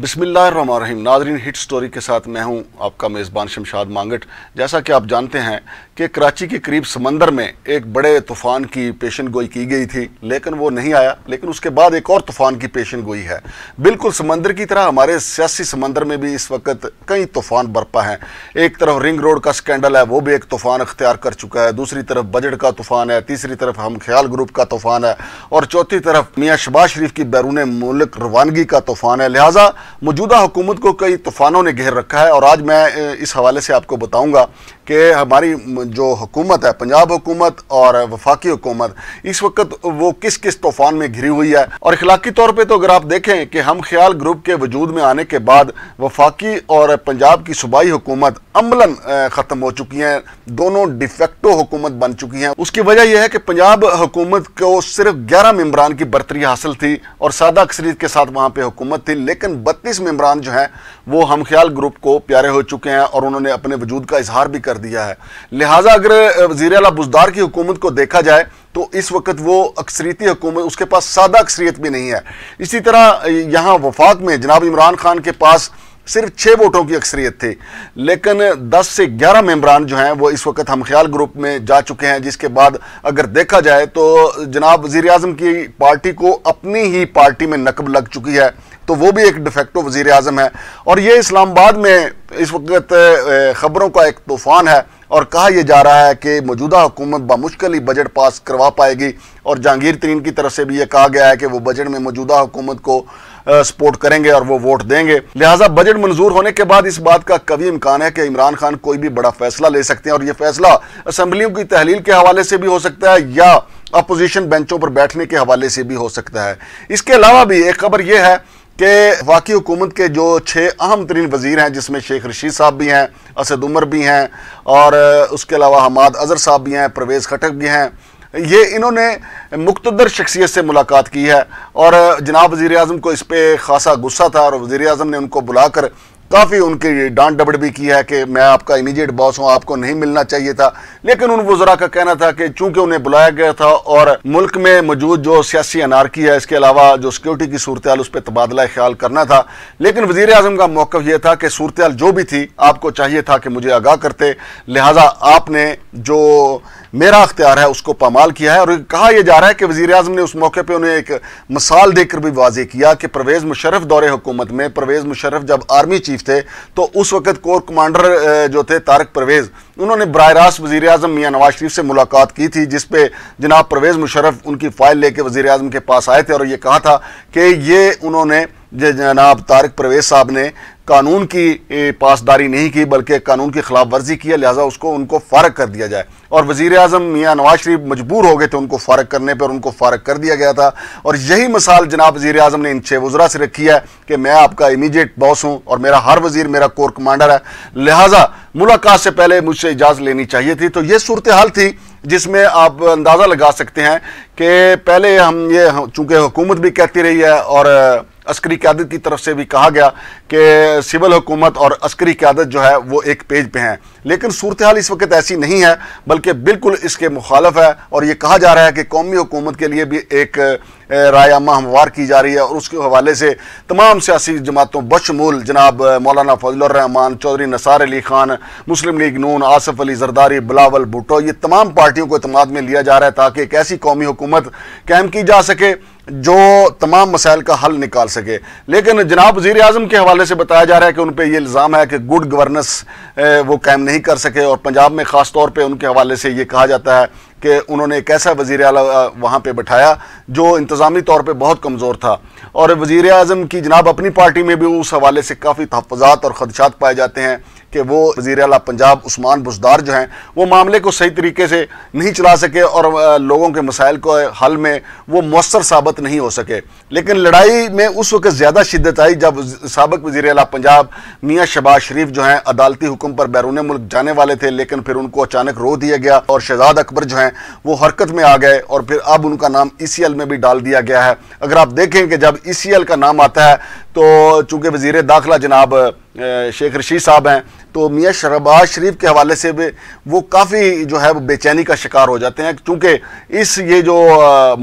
बिसमीम Nadreen hit story के साथ मैं हूं आपका मेज़बान शमशाद मांगट जैसा कि आप जानते हैं कि कराची के करीब समंदर में एक बड़े तूफ़ान की पेशन गोई की गई थी लेकिन वो नहीं आया लेकिन उसके बाद एक और तूफ़ान की पेशन गोई है बिल्कुल समंदर की तरह हमारे सियासी समंदर में भी इस वक्त कई तूफ़ान बरपा हैं एक तरफ रिंग रोड का स्कैंडल है वो भी एक तूफ़ान अख्तियार कर चुका है दूसरी तरफ बजट का तूफ़ान है तीसरी तरफ हम ख्याल ग्रुप का तूफ़ान है और चौथी तरफ मियाँ शबाज शरीफ की बैरून मुल्क रवानगी का तूफ़ान है लिहाजा मौजूदा हुकूमत को कई तूफ़ानों ने घेर रखा है और आज मैं इस हवाले से आपको बताऊंगा कि हमारी जो हुकूमत है पंजाब हुकूमत और वफाकी हुकूमत इस वक्त वो किस किस तूफ़ान में घिरी हुई है और इखलाकी तौर पर तो अगर आप देखें कि हम ख्याल ग्रुप के वजूद में आने के बाद वफाकी और पंजाब की सूबाई हुकूमत अमला ख़त्म हो चुकी हैं दोनों डिफेक्टो हुकूमत बन चुकी हैं उसकी वजह यह है कि पंजाब हुकूमत को सिर्फ ग्यारह मम्बरान की बरतरी हासिल थी और सादा अक्सरीत के साथ वहाँ पर हुकूमत थी लेकिन बत्तीस मम्बरान जो हैं वो हम ख्याल ग्रुप को प्यारे हो चुके हैं और उन्होंने अपने वजूद का इजहार भी कर दिया है लिहाजा अगर वजी अला बुजदार की हुकूमत को देखा जाए तो इस वक्त वो अक्सरीती हुकूमत उसके पास सादा अक्सरीत भी नहीं है इसी तरह यहाँ वफाक में जनाब इमरान खान के पास सिर्फ छः वोटों की अक्सरियत थी लेकिन 10 से 11 मेम्बरान जो हैं वो इस वक्त हम ख्याल ग्रुप में जा चुके हैं जिसके बाद अगर देखा जाए तो जनाब वज़ी की पार्टी को अपनी ही पार्टी में नकब लग चुकी है तो वो भी एक डिफेक्टो वजीर अजम है और ये इस्लामाबाद में इस वक्त ख़बरों का एक तूफ़ान है और कहा यह जा रहा है कि मौजूदा हुकूमत बामुश्किल ही बजट पास करवा पाएगी और जहांगीर तरीन की तरफ से भी यह कहा गया है कि वो बजट में मौजूदा हुकूमत को सपोर्ट करेंगे और वो वोट देंगे लिहाजा बजट मंजूर होने के बाद इस बात का कभी इम्कान है कि इमरान खान कोई भी बड़ा फैसला ले सकते हैं और ये फैसला असम्बलियों की तहलील के हवाले से भी हो सकता है या अपोजिशन बेंचों पर बैठने के हवाले से भी हो सकता है इसके अलावा भी एक खबर यह है कि वाकई हुकूमत के जो छः अहम तरीन वज़ीर हैं जिसमें शेख रशीद साहब भी हैं असद उमर भी हैं और उसके अलावा हमाद अजहर साहब भी हैं परवेज़ खटक भी हैं ये इन्होंने मुख्तर शख्सियत से मुलाकात की है और जनाब वज़ी अजम को इस पर ख़ासा गुस्सा था और वज़ी अजम ने उनको बुलाकर काफ़ी उनकी डांट डबड़ भी की है कि मैं आपका इमीडिएट बॉस हूँ आपको नहीं मिलना चाहिए था लेकिन उन वजरा का कहना था कि चूंकि उन्हें बुलाया गया था और मुल्क में मौजूद जो सियासी अनारकी है इसके अलावा जो सिक्योरिटी की सूरत उस पर तबादला ख्याल करना था लेकिन वजीर अजम का मौक़ यह था कि सूरत जो भी थी आपको चाहिए था कि मुझे आगाह करते लिहाजा आपने जो मेरा अख्तियार है उसको पामाल किया है और कहा यह जा रहा है कि वजी अजम ने उस मौके पर उन्हें एक मिसाल देकर भी वाजे किया कि परवेज़ मुशरफ दौरे हुकूमत में परवेज़ मुशरफ जब आर्मी चीफ थे तो उस वक्त कोर कमांडर जो थे तारक परवेज़ उन्होंने बर रास्त वजी अजम मियाँ नवाज शरीफ से मुलाकात की थी जिसपे जनाब परवेज़ मुशरफ उनकी फ़ाइल लेके वजी अजम के पास आए थे और ये कहा था कि ये उन्होंने जनाब तारक परवेज़ साहब ने कानून की पासदारी नहीं की बल्कि कानून की खिलाफ वर्जी की है लिहाजा उसको उनको फारग कर दिया जाए और वजीर अजम मियाँ नवाज शरीफ मजबूर हो गए थे उनको फारग करने पर उनको फारग कर दिया गया था और यही मिसाल जनाब वजीर अजम ने इन छः वजरा से रखी है कि मैं आपका इमीडिएट बॉस हूँ और मेरा हर वजीर मेरा कोर कमांडर है लिहाजा मुलाकात से पहले मुझसे इजाज़त लेनी चाहिए थी तो ये सूरत हाल थी जिसमें आप अंदाज़ा लगा सकते हैं कि पहले हम ये चूँकि हुकूमत भी कहती रही है और अस्करी क्यादत की तरफ से भी कहा गया कि सिविल हुकूमत और अस्करी क्यादत जो है वो एक पेज पे हैं लेकिन सूरत हाल इस वक्त ऐसी नहीं है बल्कि बिल्कुल इसके मुखालफ है और ये कहा जा रहा है कि कौमी हुकूमत के लिए भी एक रायामा हमवार की जा रही है और उसके हवाले से तमाम सियासी जमातों बशमूल जनाब मौलाना फजलरहमान चौधरी नसार अली खान मुस्लिम लीग नून आसफ अली जरदारी बिलावल भुटो ये तमाम पार्टियों को अतमाद में लिया जा रहा है ताकि एक ऐसी कौमी हुकूमत कायम की जा सके जो तमाम मसाइल का हल निकाल सके लेकिन जनाब वजीर अजम के हवाले से बताया जा रहा है कि उन पर यह इल्ज़ाम है कि गुड गवर्नेंस वो कायम नहीं कर सके और पंजाब में ख़ास तौर पर उनके हवाले से ये कहा जाता है कि उन्होंने एक ऐसा वजीर अला वहाँ पर बैठाया जो इंतज़ामी तौर पर बहुत कमज़ोर था और वजीर अजम की जनाब अपनी पार्टी में भी उस हवाले से काफ़ी तहफ़ात और खदशात पाए जाते हैं कि वो वजीर अला पंजाब उस्मान बुजदार जो हैं वो मामले को सही तरीके से नहीं चला सके और लोगों के मसाइल को हल में वो मौसर साबित नहीं हो सके लेकिन लड़ाई में उस वक्त ज़्यादा शिद्दत आई जब सबक वजीर अला पंजाब मियाँ शबाज शरीफ जो हैं अदालती हुक्म पर बैरून मुल्क जाने वाले थे लेकिन फिर उनको अचानक रो दिया गया और शहजाद अकबर जो हैं वो हरकत में आ गए और फिर अब उनका नाम ई सी एल में भी डाल दिया गया है अगर आप देखें कि जब ई सी एल का नाम आता है तो चूँकि वजीर दाखिला जनाब शेख रशीद साहब हैं तो मियाँ शहबाज शरीफ के हवाले से भी वो काफ़ी जो है वो बेचैनी का शिकार हो जाते हैं क्योंकि इस ये जो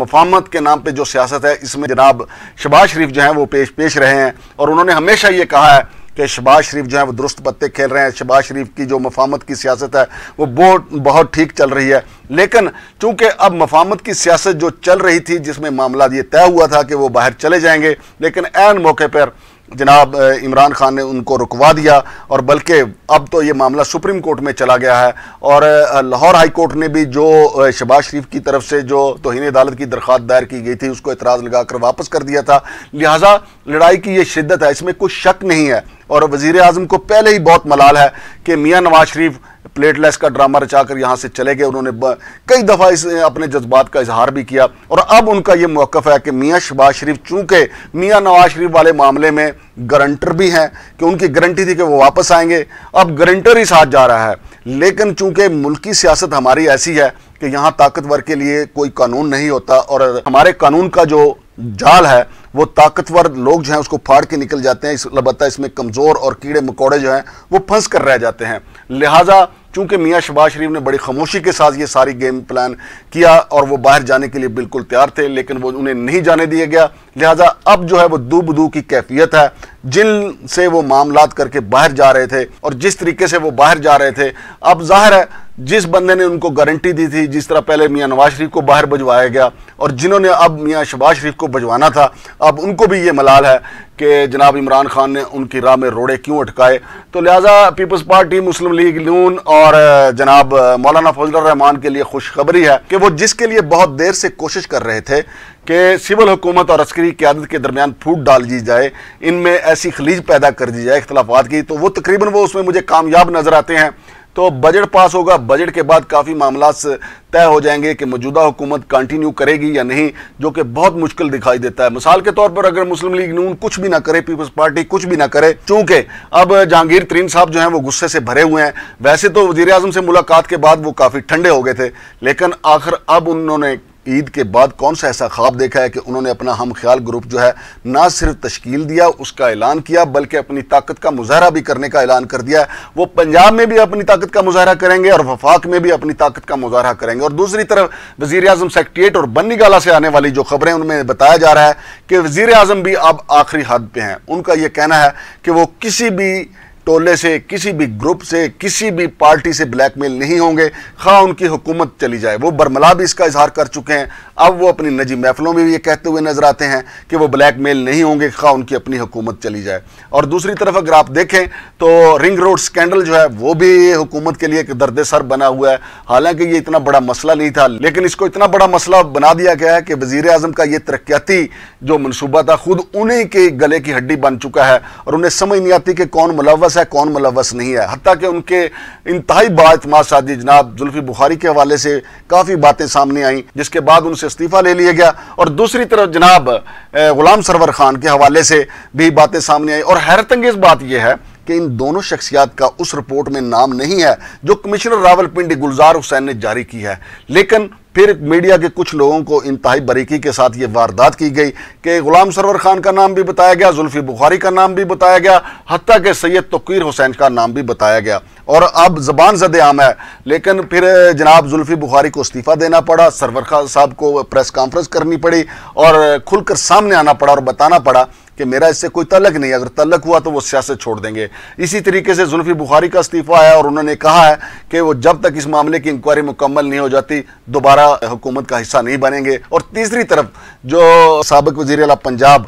मफामत के नाम पे जो सियासत है इसमें जनाब शहबाज शरीफ जो हैं वो पेश पेश रहे हैं और उन्होंने हमेशा ये कहा है कि शबाज शरीफ जो है वो दुरुस्त पत्ते खेल रहे हैं शबाज शरीफ की जो मफामत की सियासत है वो बहुत बहुत ठीक चल रही है लेकिन चूंकि अब मफामत की सियासत जो चल रही थी जिसमें मामला ये तय हुआ था कि वो बाहर चले जाएंगे लेकिन एन मौके पर जनाब इमरान खान ने उनको रुकवा दिया और बल्कि अब तो ये मामला सुप्रीम कोर्ट में चला गया है और लाहौर हाई कोर्ट ने भी जो शबाज शरीफ की तरफ से जो तोहन अदालत की दरख्वास्त दायर की गई थी उसको एतराज़ लगाकर वापस कर दिया था लिहाजा लड़ाई की ये शिद्दत है इसमें कुछ शक नहीं है और वजीर अजम को पहले ही बहुत मलाल है कि मियाँ नवाज शरीफ प्लेटलेस का ड्रामा रचाकर यहाँ से चले गए उन्होंने कई दफ़ा इस अपने जज्बात का इजहार भी किया और अब उनका ये मौक़ है कि मियाँ शबाज शरीफ चूँकि मियाँ नवाज शरीफ वाले मामले में गारंटर भी हैं कि उनकी गारंटी थी कि वो वापस आएंगे अब गारंटर ही साथ जा रहा है लेकिन चूँकि मुल्की सियासत हमारी ऐसी है कि यहाँ ताकतवर के लिए कोई कानून नहीं होता और हमारे कानून का जो जाल है वो ताकतवर लोग जो हैं उसको फाड़ के निकल जाते हैं इस लबत्ता इसमें कमज़ोर और कीड़े मकोड़े जो हैं वो फंस कर रह जाते हैं लिहाजा चूंकि मियाँ शबाज शरीफ ने बड़ी खामोशी के साथ ये सारी गेम प्लान किया और वो बाहर जाने के लिए बिल्कुल तैयार थे लेकिन वो उन्हें नहीं जाने दिया गया लिहाजा अब जो है वो दू बदू की कैफियत है जिन से वो मामला करके बाहर जा रहे थे और जिस तरीके से वो बाहर जा रहे थे अब जाहिर है जिस बंदे ने उनको गारंटी दी थी जिस तरह पहले मियाँ नवाज शरीफ को बाहर भजवाया गया और जिन्होंने अब मियाँ शबाज शरीफ को भजवाना था अब उनको भी ये मलाल है कि जनाब इमरान खान ने उनकी राह में रोड़े क्यों अटकाए तो लिहाजा पीपल्स पार्टी मुस्लिम लीग नून और जनाब मौलाना फजल रहमान के लिए खुशखबरी है कि वो जिसके लिए बहुत देर से कोशिश कर रहे थे कि सिविल हुकूमत और अस्करी क्यादत के दरमियान फूट डाल दी जाए इनमें ऐसी खलीज पैदा कर दी जाए इख्तलाफात की तो वो तकरीबन वो उसमें मुझे कामयाब नज़र आते हैं तो बजट पास होगा बजट के बाद काफ़ी मामला तय हो जाएंगे कि मौजूदा हुकूमत कंटिन्यू करेगी या नहीं जो कि बहुत मुश्किल दिखाई देता है मिसाल के तौर पर अगर मुस्लिम लीग नून कुछ भी ना करे पीपल्स पार्टी कुछ भी ना करे चूंकि अब जहांगीर तरीन साहब जो हैं वो गुस्से से भरे हुए हैं वैसे तो वजीर से मुलाकात के बाद वो काफ़ी ठंडे हो गए थे लेकिन आखिर अब उन्होंने ईद के बाद कौन सा ऐसा ख्वाब देखा है कि उन्होंने अपना हम ख्याल ग्रुप जो है ना सिर्फ तश्कील दिया उसका ऐलान किया बल्कि अपनी ताकत का मुजाहरा भी करने का ऐलान कर दिया है वो पंजाब में भी अपनी ताकत का मुजाहरा करेंगे और वफाक में भी अपनी ताकत का मुजाहरा करेंगे और दूसरी तरफ वजीर अजम सेक्रट्रिएट और बन्नी गाला से आने वाली जो खबरें उनमें बताया जा रहा है कि वजीर अजम भी अब आखिरी हद पर हैं उनका यह कहना है कि वो किसी भी टोले से किसी भी ग्रुप से किसी भी पार्टी से ब्लैकमेल नहीं होंगे खा हाँ, उनकी हुकूमत चली जाए वो बरमला भी इसका इजहार कर चुके हैं अब वो अपनी नजी महफलों में भी ये कहते हुए नजर आते हैं कि वो ब्लैकमेल नहीं होंगे खा हाँ, उनकी अपनी हुकूमत चली जाए और दूसरी तरफ अगर आप देखें तो रिंग रोड स्कैंडल जो है वो भी हुकूमत के लिए एक दर्द सर बना हुआ है हालांकि ये इतना बड़ा मसला नहीं था लेकिन इसको इतना बड़ा मसला बना दिया गया है कि वजीर अजम का ये तरक्याती जो मनसूबा था खुद उन्हीं के गले की हड्डी बन चुका है और उन्हें समझ नहीं आती कि कौन मुलवस मुलवस है कौन मुलवस नहीं है हती कि उनके इंतहाई बातमाद शादी जनाब जुल्फी बुखारी के हवाले से काफ़ी बातें सामने आईं जिसके बाद उनसे इस्तीफ़ा ले लिया गया और दूसरी तरफ जनाब ग़ुलाम सरवर खान के हवाले से भी बातें सामने आई और हैरतंगेज़ बात यह है कि इन दोनों शख्सियात का उस रिपोर्ट में नाम नहीं है जो कमिश्नर रावलपिंडी गुलजार हुसैन ने जारी की है लेकिन फिर मीडिया के कुछ लोगों को इंतहाई बारीकी के साथ ये वारदात की गई कि गुलाम सरवर खान का नाम भी बताया गया जुल्फी बुखारी का नाम भी बताया गया हती के सैयद तोकीर हुसैन का नाम भी बताया गया और अब जबान जद आम है लेकिन फिर जनाब जुल्फी बुखारी को इस्तीफ़ा देना पड़ा सरवर खान साहब को प्रेस कॉन्फ्रेंस करनी पड़ी और खुलकर सामने आना पड़ा और बताना पड़ा कि मेरा इससे कोई तलक नहीं अगर तलक हुआ तो वो सियासत छोड़ देंगे इसी तरीके से जुल्फी बुखारी का इस्तीफ़ा है और उन्होंने कहा है कि वो जब तक इस मामले की इंक्वायरी मुकम्मल नहीं हो जाती दोबारा हुकूमत का हिस्सा नहीं बनेंगे और तीसरी तरफ जो सबक वजीर अला पंजाब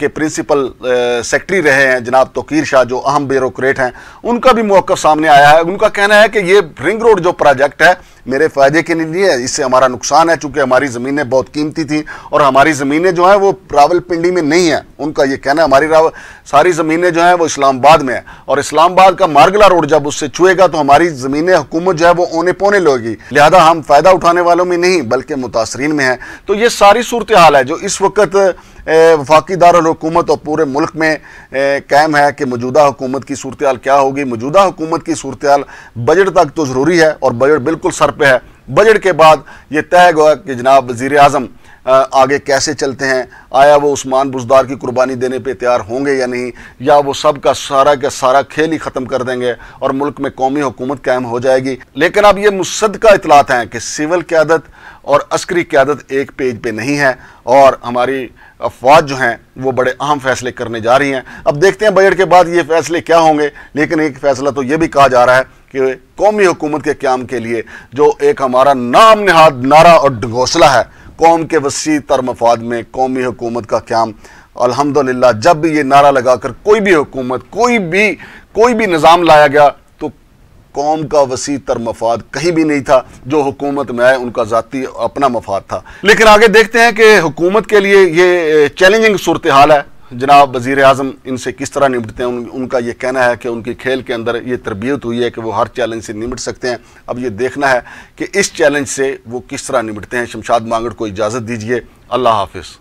के प्रिंसिपल सेक्रेटरी रहे हैं जनाब तोकीर शाह जो अहम ब्यूरोक्रेट हैं उनका भी मौक़ सामने आया है उनका कहना है कि ये रिंग रोड जो प्रोजेक्ट है मेरे फ़ायदे के लिए इससे हमारा नुकसान है चूँकि हमारी ज़मीनें बहुत कीमती थी और हमारी ज़मीनें जो हैं वो रावलपिंडी में नहीं है उनका ये कहना है हमारी रावल सारी ज़मीनें जो हैं वो इस्लामाबाद में है और इस्लामाबाद का मार्गला रोड जब उससे छुएगा तो हमारी ज़मीनें हुकूमत जो है वो ओने पौने लोगी लिहाजा हम फ़ायदा उठाने वालों में नहीं बल्कि मुतासरीन में है तो ये सारी सूरत हाल है जो इस वक्त वफाकी दारकूमत और पूरे मुल्क में कायम है कि मौजूदा हुकूमत की सूरत क्या होगी मौजूदा हुकूमत की सूरत बजट तक तो ज़रूरी है और बजट बिल्कुल सर पे है बजट के बाद ये तय हुआ कि जनाब वजीर अजम आगे कैसे चलते हैं आया वो उस्मान बुजदार की कुर्बानी देने पे तैयार होंगे या नहीं या वो सब का सारा का सारा खेल ही ख़त्म कर देंगे और मुल्क में कौमी हुकूमत कायम हो जाएगी लेकिन अब ये मुसदका इतलात हैं कि सिविल क्यादत और अस्करी क्यादत एक पेज पे नहीं है और हमारी अफवाज जो हैं वो बड़े अहम फैसले करने जा रही हैं अब देखते हैं बजट के बाद ये फैसले क्या होंगे लेकिन एक फैसला तो ये भी कहा जा रहा है कि कौमी हुकूमत के क्याम के लिए जो एक हमारा नाम नहाद नारा और घोसला है कौम के वसी तर मफाद में कौमी हुकूमत का क्याम अल्हम्दुलिल्लाह जब भी ये नारा लगाकर कोई भी हुकूमत कोई भी कोई भी निज़ाम लाया गया तो कौम का वसी तर मफाद कहीं भी नहीं था जो हुकूमत में आए उनका ज़ाती अपना मफाद था लेकिन आगे देखते हैं कि हुकूमत के लिए ये चैलेंजिंग सूरत हाल है जनाब वज़ी अजम इनसे किस तरह निपटते हैं उन, उनका ये कहना है कि उनकी खेल के अंदर ये तरबियत हुई है कि वो हर चैलेंज से निपट सकते हैं अब ये देखना है कि इस चैलेंज से वो किस तरह निपटते हैं शमशाद मांगड़ को इजाज़त दीजिए अल्लाह हाफिज़